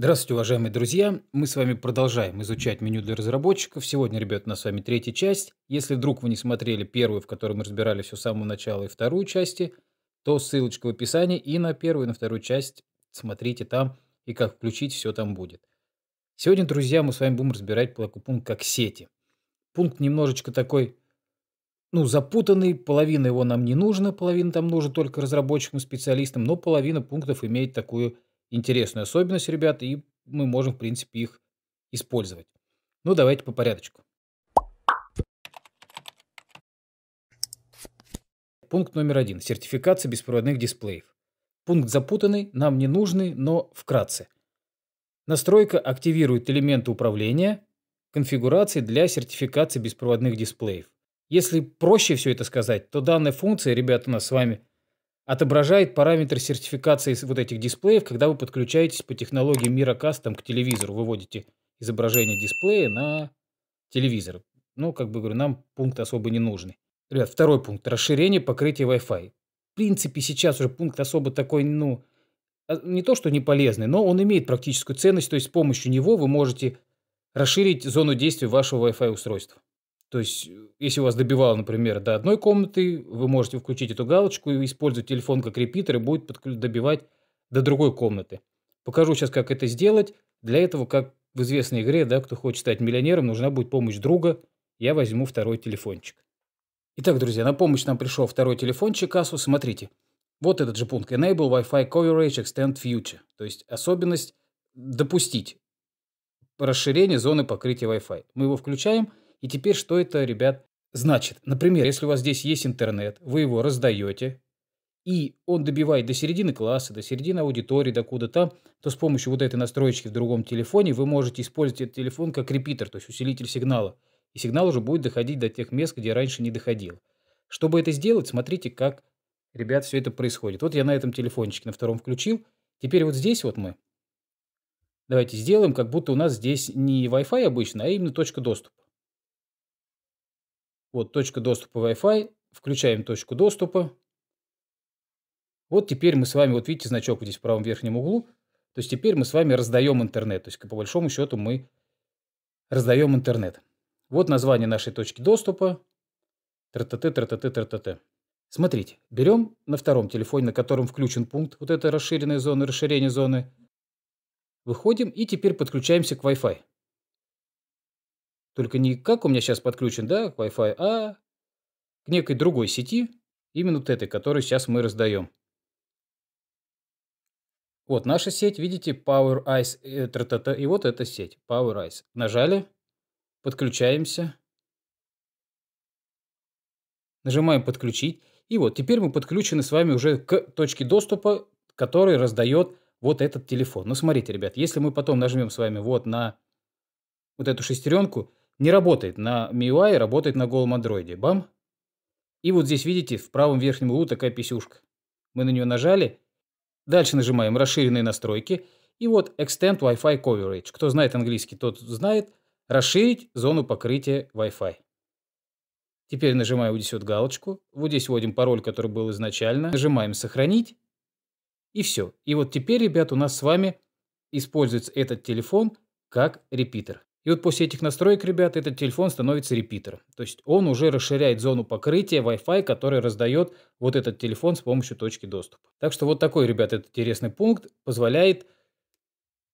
Здравствуйте, уважаемые друзья! Мы с вами продолжаем изучать меню для разработчиков. Сегодня, ребята, у нас с вами третья часть. Если вдруг вы не смотрели первую, в которой мы разбирали все с самого начала, и вторую части, то ссылочка в описании и на первую, и на вторую часть смотрите там, и как включить, все там будет. Сегодня, друзья, мы с вами будем разбирать такой пункт, как сети. Пункт немножечко такой, ну, запутанный, половина его нам не нужна, половина там нужна только разработчикам, специалистам, но половина пунктов имеет такую интересную особенность, ребят, и мы можем, в принципе, их использовать. Ну, давайте по порядочку. Пункт номер один. Сертификация беспроводных дисплеев. Пункт запутанный, нам не нужный, но вкратце. Настройка активирует элементы управления, конфигурации для сертификации беспроводных дисплеев. Если проще все это сказать, то данная функция, ребята, у нас с вами отображает параметры сертификации вот этих дисплеев, когда вы подключаетесь по технологии Мира Custom к телевизору, выводите изображение дисплея на телевизор. Ну, как бы говорю, нам пункт особо не нужен. Ребят, второй пункт. Расширение покрытия Wi-Fi. В принципе, сейчас уже пункт особо такой, ну, а, не то что не полезный, но он имеет практическую ценность, то есть с помощью него вы можете расширить зону действия вашего Wi-Fi устройства. То есть, э, если у вас добивало, например, до одной комнаты, вы можете включить эту галочку и использовать телефон как репитер и будет добивать до другой комнаты. Покажу сейчас, как это сделать. Для этого, как в известной игре, да, кто хочет стать миллионером, нужна будет помощь друга. Я возьму второй телефончик. Итак, друзья, на помощь нам пришел второй телефончик Asus. Смотрите, вот этот же пункт. Enable Wi-Fi Coverage Extend Future. То есть особенность допустить расширение зоны покрытия Wi-Fi. Мы его включаем – и теперь что это, ребят, значит? Например, если у вас здесь есть интернет, вы его раздаете, и он добивает до середины класса, до середины аудитории, до куда там, то с помощью вот этой настроечки в другом телефоне вы можете использовать этот телефон как репитер, то есть усилитель сигнала. И сигнал уже будет доходить до тех мест, где раньше не доходил. Чтобы это сделать, смотрите, как, ребят, все это происходит. Вот я на этом телефончике на втором включил. Теперь вот здесь вот мы. Давайте сделаем, как будто у нас здесь не Wi-Fi обычно, а именно точка доступа. Вот точка доступа Wi-Fi. Включаем точку доступа. Вот теперь мы с вами, вот видите, значок здесь в правом верхнем углу. То есть теперь мы с вами раздаем интернет. То есть по большому счету мы раздаем интернет. Вот название нашей точки доступа. Тра-та-ты, тра-та-ты, тра-та-ты. Смотрите, берем на втором телефоне, на котором включен пункт вот это расширенная зона, расширение зоны. Выходим и теперь подключаемся к Wi-Fi. Только не как у меня сейчас подключен, да, к Wi-Fi, а к некой другой сети, именно вот этой, которую сейчас мы раздаем. Вот наша сеть, видите, Power Ice, э, тра -та -та, и вот эта сеть, Power Ice. Нажали, подключаемся. Нажимаем «Подключить». И вот теперь мы подключены с вами уже к точке доступа, который раздает вот этот телефон. Ну, смотрите, ребят, если мы потом нажмем с вами вот на вот эту шестеренку, не работает на MIUI, работает на голом андроиде. Бам. И вот здесь, видите, в правом верхнем углу такая писюшка. Мы на нее нажали. Дальше нажимаем «Расширенные настройки». И вот «Extend Wi-Fi Coverage». Кто знает английский, тот знает. «Расширить зону покрытия Wi-Fi». Теперь нажимаем вот здесь вот галочку. Вот здесь вводим пароль, который был изначально. Нажимаем «Сохранить». И все. И вот теперь, ребят, у нас с вами используется этот телефон как репитер. И вот после этих настроек, ребята, этот телефон становится репитером. То есть он уже расширяет зону покрытия Wi-Fi, который раздает вот этот телефон с помощью точки доступа. Так что вот такой, ребята, этот интересный пункт позволяет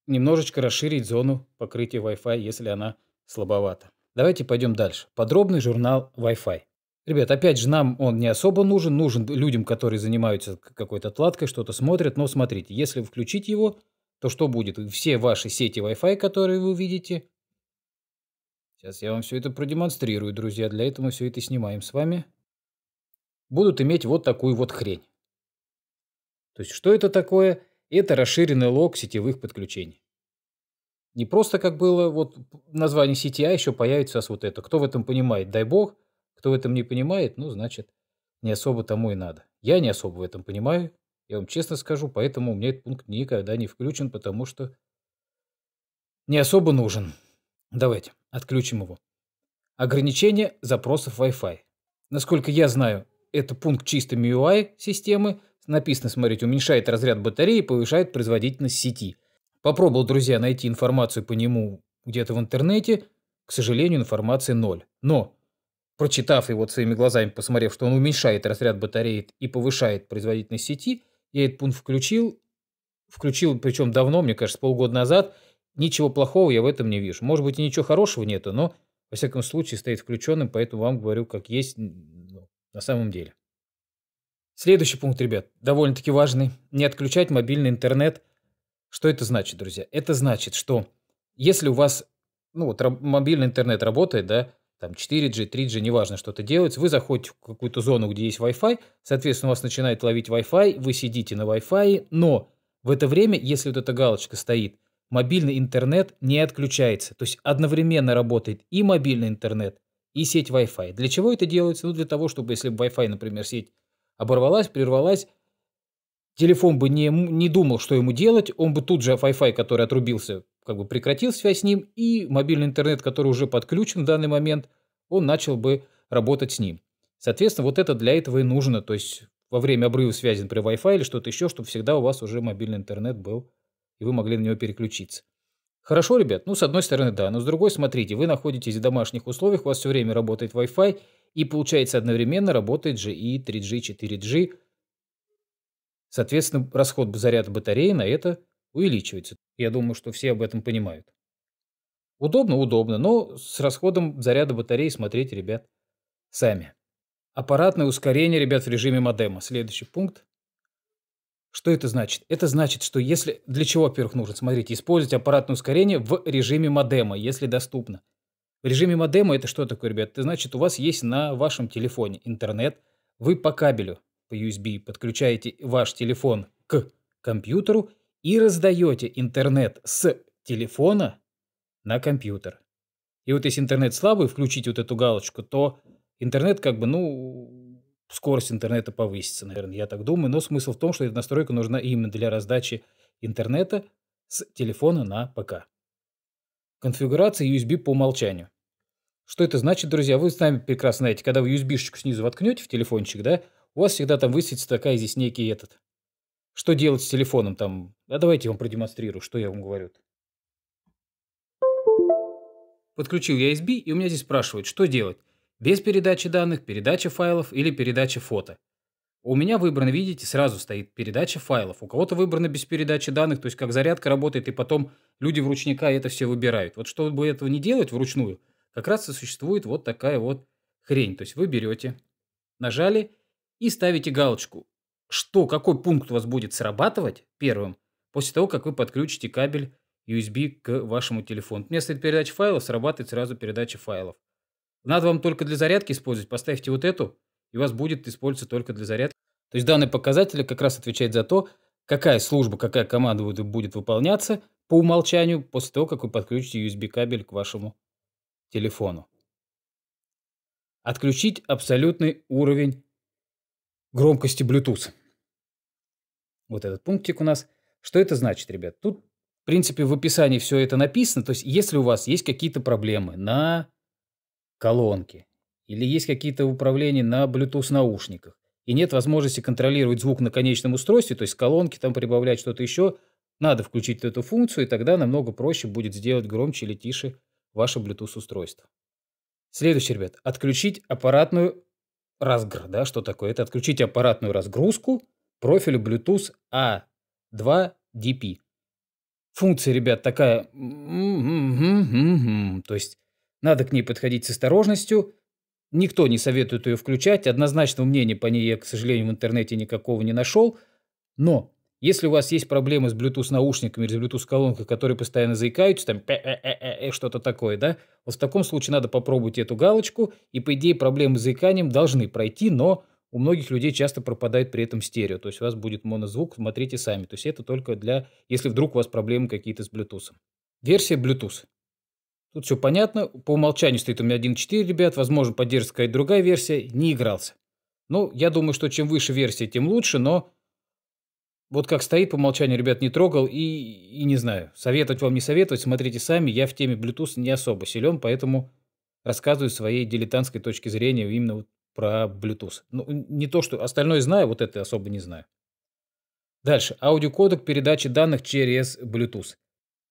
немножечко расширить зону покрытия Wi-Fi, если она слабовата. Давайте пойдем дальше. Подробный журнал Wi-Fi. Ребят, опять же, нам он не особо нужен, нужен людям, которые занимаются какой-то отладкой, что-то смотрят, но смотрите, если включить его, то что будет? Все ваши сети Wi-Fi, которые вы видите, Сейчас я вам все это продемонстрирую, друзья. Для этого мы все это снимаем с вами. Будут иметь вот такую вот хрень. То есть, что это такое? Это расширенный лог сетевых подключений. Не просто как было вот название CTI, а, еще появится сейчас вот это. Кто в этом понимает, дай бог. Кто в этом не понимает, ну, значит, не особо тому и надо. Я не особо в этом понимаю, я вам честно скажу, поэтому у меня этот пункт никогда не включен, потому что не особо нужен. Давайте, отключим его. Ограничение запросов Wi-Fi. Насколько я знаю, это пункт чистой MIUI системы. Написано, смотрите, уменьшает разряд батареи и повышает производительность сети. Попробовал, друзья, найти информацию по нему где-то в интернете. К сожалению, информации ноль. Но, прочитав его своими глазами, посмотрев, что он уменьшает разряд батареи и повышает производительность сети, я этот пункт включил. Включил, причем давно, мне кажется, полгода назад – Ничего плохого я в этом не вижу. Может быть, и ничего хорошего нету, но, во всяком случае, стоит включенным, поэтому вам говорю, как есть ну, на самом деле. Следующий пункт, ребят, довольно-таки важный. Не отключать мобильный интернет. Что это значит, друзья? Это значит, что если у вас ну, вот, мобильный интернет работает, да, там 4G, 3G, неважно, что то делается, вы заходите в какую-то зону, где есть Wi-Fi, соответственно, у вас начинает ловить Wi-Fi, вы сидите на Wi-Fi, но в это время, если вот эта галочка стоит – мобильный интернет не отключается. То есть одновременно работает и мобильный интернет, и сеть Wi-Fi. Для чего это делается? Ну, для того, чтобы если бы Wi-Fi, например, сеть оборвалась, прервалась, телефон бы не, не думал, что ему делать, он бы тут же Wi-Fi, который отрубился, как бы прекратил связь с ним, и мобильный интернет, который уже подключен в данный момент, он начал бы работать с ним. Соответственно, вот это для этого и нужно, то есть во время обрыва связи, при Wi-Fi или что-то еще, чтобы всегда у вас уже мобильный интернет был и вы могли на него переключиться. Хорошо, ребят? Ну, с одной стороны, да. Но с другой, смотрите, вы находитесь в домашних условиях, у вас все время работает Wi-Fi, и получается одновременно работает же и 3G, 4G. Соответственно, расход заряда батареи на это увеличивается. Я думаю, что все об этом понимают. Удобно, удобно, но с расходом заряда батареи смотрите, ребят, сами. Аппаратное ускорение, ребят, в режиме модема. Следующий пункт. Что это значит? Это значит, что если... Для чего, во-первых, нужно? Смотрите, использовать аппаратное ускорение в режиме модема, если доступно. В режиме модема это что такое, ребят? Это значит, у вас есть на вашем телефоне интернет. Вы по кабелю, по USB, подключаете ваш телефон к компьютеру и раздаете интернет с телефона на компьютер. И вот если интернет слабый, включить вот эту галочку, то интернет как бы, ну, скорость интернета повысится, наверное, я так думаю. Но смысл в том, что эта настройка нужна именно для раздачи интернета с телефона на ПК. Конфигурация USB по умолчанию. Что это значит, друзья? Вы сами прекрасно знаете, когда вы USB-шечку снизу воткнете в телефончик, да, у вас всегда там высветится такая здесь некий этот. Что делать с телефоном там? А давайте я вам продемонстрирую, что я вам говорю. Подключил я USB, и у меня здесь спрашивают, что делать. Без передачи данных, передача файлов или передача фото. У меня выбрано, видите, сразу стоит передача файлов. У кого-то выбрано без передачи данных, то есть как зарядка работает, и потом люди вручника это все выбирают. Вот чтобы этого не делать вручную, как раз и существует вот такая вот хрень. То есть вы берете, нажали и ставите галочку, что, какой пункт у вас будет срабатывать первым, после того, как вы подключите кабель USB к вашему телефону. Вместо передачи файлов срабатывает сразу передача файлов. Надо вам только для зарядки использовать. Поставьте вот эту, и у вас будет использоваться только для зарядки. То есть данный показатель как раз отвечает за то, какая служба, какая команда будет выполняться по умолчанию после того, как вы подключите USB кабель к вашему телефону. Отключить абсолютный уровень громкости Bluetooth. Вот этот пунктик у нас. Что это значит, ребят? Тут, в принципе, в описании все это написано. То есть, если у вас есть какие-то проблемы на колонки или есть какие-то управления на Bluetooth наушниках, и нет возможности контролировать звук на конечном устройстве, то есть колонки там прибавлять что-то еще, надо включить эту функцию, и тогда намного проще будет сделать громче или тише ваше Bluetooth устройство. Следующее, ребят, отключить аппаратную разгр, да, что такое? Это отключить аппаратную разгрузку профиля Bluetooth A2DP. А Функция, ребят, такая, то есть надо к ней подходить с осторожностью. Никто не советует ее включать. Однозначного мнения по ней я, к сожалению, в интернете никакого не нашел. Но если у вас есть проблемы с Bluetooth наушниками или с Bluetooth колонкой, которые постоянно заикаются, там что-то такое, да, вот в таком случае надо попробовать эту галочку, и по идее проблемы с заиканием должны пройти, но у многих людей часто пропадает при этом стерео, то есть у вас будет монозвук, смотрите сами. То есть это только для, если вдруг у вас проблемы какие-то с Bluetooth. Версия Bluetooth. Тут все понятно. По умолчанию стоит у меня 1.4, ребят. Возможно, поддержится какая другая версия. Не игрался. Ну, я думаю, что чем выше версия, тем лучше, но... Вот как стоит по умолчанию, ребят, не трогал и, и не знаю. Советовать вам не советовать, смотрите сами. Я в теме Bluetooth не особо силен, поэтому рассказываю своей дилетантской точки зрения именно вот про Bluetooth. Ну, не то, что остальное знаю, вот это особо не знаю. Дальше. Аудиокодек передачи данных через Bluetooth.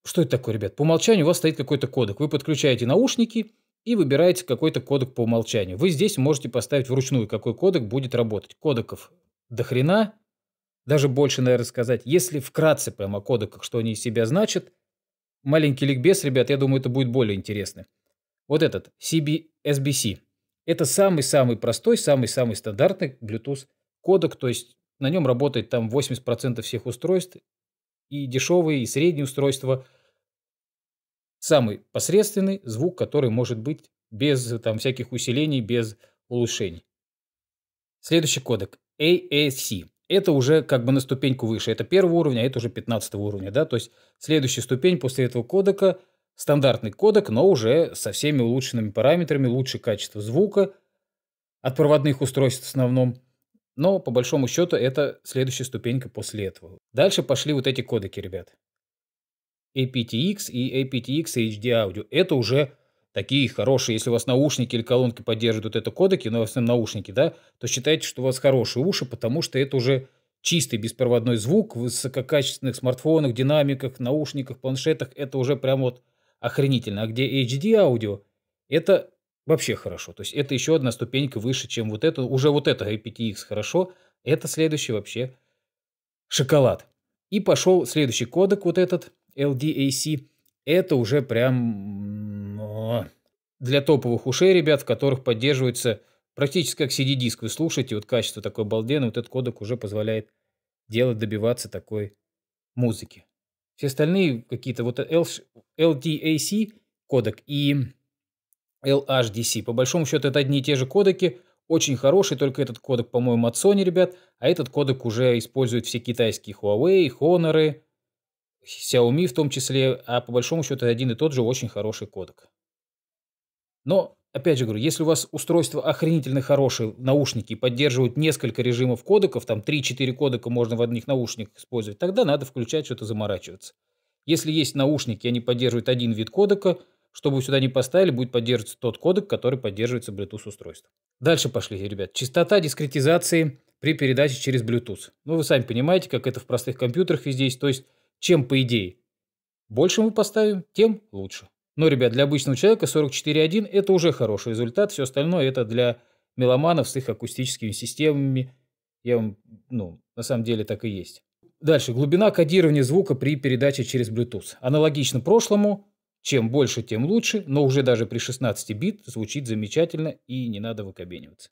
Что это такое, ребят? По умолчанию у вас стоит какой-то кодек. Вы подключаете наушники и выбираете какой-то кодек по умолчанию. Вы здесь можете поставить вручную, какой кодек будет работать. Кодеков до хрена, даже больше, наверное, сказать. Если вкратце прямо о кодеках, что они из себя значат, маленький ликбез, ребят, я думаю, это будет более интересно. Вот этот, CB, SBC. Это самый-самый простой, самый-самый стандартный Bluetooth кодек, то есть на нем работает там 80% всех устройств, и дешевые, и средние устройства самый посредственный звук, который может быть без там, всяких усилений, без улучшений. Следующий кодек AAC. Это уже как бы на ступеньку выше. Это первого уровня, а это уже 15 уровня. Да? То есть следующая ступень после этого кодека – стандартный кодек, но уже со всеми улучшенными параметрами, лучше качество звука от проводных устройств в основном. Но по большому счету это следующая ступенька после этого. Дальше пошли вот эти кодеки, ребят. APTX и APTX HD Audio. Это уже такие хорошие, если у вас наушники или колонки поддерживают это кодеки, но в основном наушники, да, то считайте, что у вас хорошие уши, потому что это уже чистый беспроводной звук в высококачественных смартфонах, динамиках, наушниках, планшетах. Это уже прям вот охренительно. А где HD Audio это вообще хорошо. То есть это еще одна ступенька выше, чем вот это. Уже вот это Aptx хорошо. Это следующий вообще шоколад. И пошел следующий кодек вот этот – LDAC, а это уже прям для топовых ушей ребят, в которых поддерживается практически как CD-диск. Вы слушаете, вот качество такое балденное, вот этот кодек уже позволяет делать, добиваться такой музыки. Все остальные какие-то вот LDAC а кодек и LHDC. По большому счету это одни и те же кодеки, очень хороший, только этот кодек, по-моему, от Sony, ребят, а этот кодек уже используют все китайские Huawei, Honor, Xiaomi в том числе, а по большому счету один и тот же очень хороший кодек. Но, опять же говорю, если у вас устройство охренительно хорошее, наушники поддерживают несколько режимов кодеков, там 3-4 кодека можно в одних наушниках использовать, тогда надо включать, что-то заморачиваться. Если есть наушники, они поддерживают один вид кодека, чтобы вы сюда не поставили, будет поддерживаться тот кодек, который поддерживается Bluetooth-устройством. Дальше пошли, ребят. Частота дискретизации при передаче через Bluetooth. Ну, вы сами понимаете, как это в простых компьютерах везде есть. То есть чем по идее. Больше мы поставим, тем лучше. Но, ну, ребят, для обычного человека 44.1 это уже хороший результат, все остальное это для меломанов с их акустическими системами. Я вам, ну, на самом деле так и есть. Дальше. Глубина кодирования звука при передаче через Bluetooth. Аналогично прошлому. Чем больше, тем лучше, но уже даже при 16 бит звучит замечательно и не надо выкобениваться.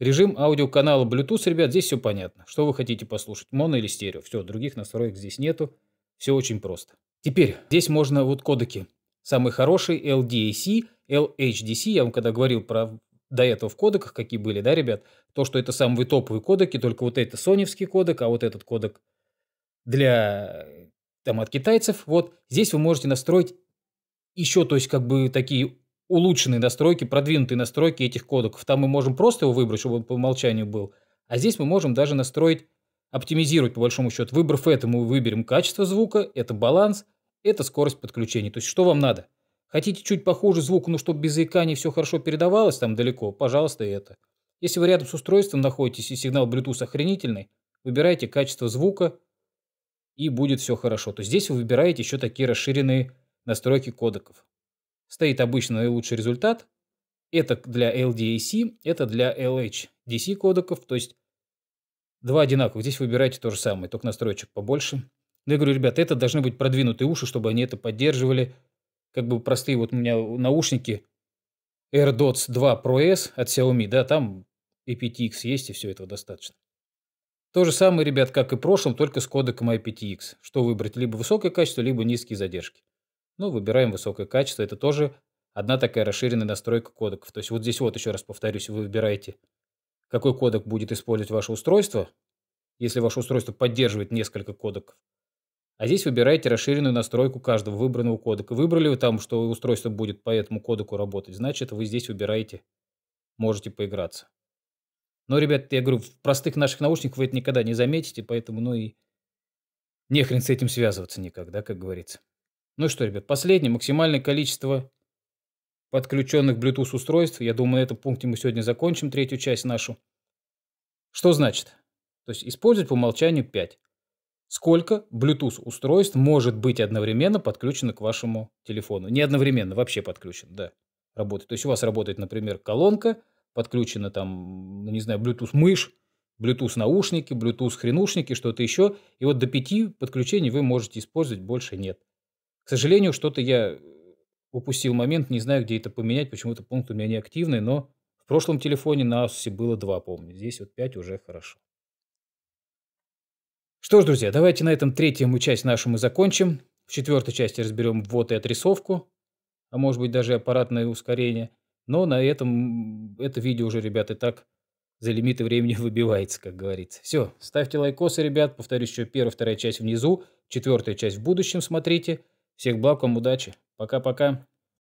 Режим аудиоканала Bluetooth, ребят, здесь все понятно. Что вы хотите послушать, моно или стерео. Все, других настроек здесь нету. Все очень просто. Теперь, здесь можно вот кодеки. Самый хороший LDAC, LHDC. Я вам когда говорил про до этого в кодеках, какие были, да, ребят, то, что это самые топовые кодеки, только вот это соневский кодек, а вот этот кодек для там от китайцев. Вот здесь вы можете настроить еще, то есть как бы такие улучшенные настройки, продвинутые настройки этих кодеков. Там мы можем просто его выбрать, чтобы он по умолчанию был. А здесь мы можем даже настроить, оптимизировать по большому счету. Выбрав это, мы выберем качество звука, это баланс, это скорость подключения. То есть что вам надо? Хотите чуть похуже звук, но ну, чтобы без заикания все хорошо передавалось там далеко, пожалуйста, это. Если вы рядом с устройством находитесь и сигнал Bluetooth охренительный, выбирайте качество звука и будет все хорошо. То есть здесь вы выбираете еще такие расширенные настройки кодеков стоит обычно лучший результат. Это для LDAC, это для LHDC кодеков, то есть два одинаковых. Здесь выбирайте то же самое, только настройчик побольше. Но я говорю, ребят, это должны быть продвинутые уши, чтобы они это поддерживали. Как бы простые вот у меня наушники AirDots 2 Pro S от Xiaomi, да, там aptx есть и все этого достаточно. То же самое, ребят, как и в прошлом, только с кодеком IPTX. Что выбрать? Либо высокое качество, либо низкие задержки. Ну, выбираем высокое качество. Это тоже одна такая расширенная настройка кодеков. То есть вот здесь вот, еще раз повторюсь, вы выбираете, какой кодек будет использовать ваше устройство, если ваше устройство поддерживает несколько кодеков. А здесь выбираете расширенную настройку каждого выбранного кодека. Выбрали вы там, что устройство будет по этому кодеку работать, значит, вы здесь выбираете, можете поиграться. Но, ребят, я говорю, в простых наших наушниках вы это никогда не заметите, поэтому, ну и нехрен с этим связываться никогда, как говорится. Ну что, ребят, последнее, максимальное количество подключенных Bluetooth устройств. Я думаю, на этом пункте мы сегодня закончим третью часть нашу. Что значит? То есть использовать по умолчанию 5. Сколько Bluetooth устройств может быть одновременно подключено к вашему телефону? Не одновременно, вообще подключено, да. Работает. То есть у вас работает, например, колонка, подключена там, ну, не знаю, Bluetooth мышь, Bluetooth наушники, Bluetooth хренушники, что-то еще. И вот до пяти подключений вы можете использовать, больше нет. К сожалению, что-то я упустил момент, не знаю, где это поменять, почему-то пункт у меня не активный, но в прошлом телефоне на Asus было два, помню. Здесь вот пять уже хорошо. Что ж, друзья, давайте на этом третьему часть нашу мы закончим. В четвертой части разберем ввод и отрисовку, а может быть даже аппаратное ускорение. Но на этом это видео уже, ребята, так за лимиты времени выбивается, как говорится. Все, ставьте лайкосы, ребят. Повторюсь, еще первая, вторая часть внизу, четвертая часть в будущем смотрите. Всех благ вам, удачи. Пока-пока.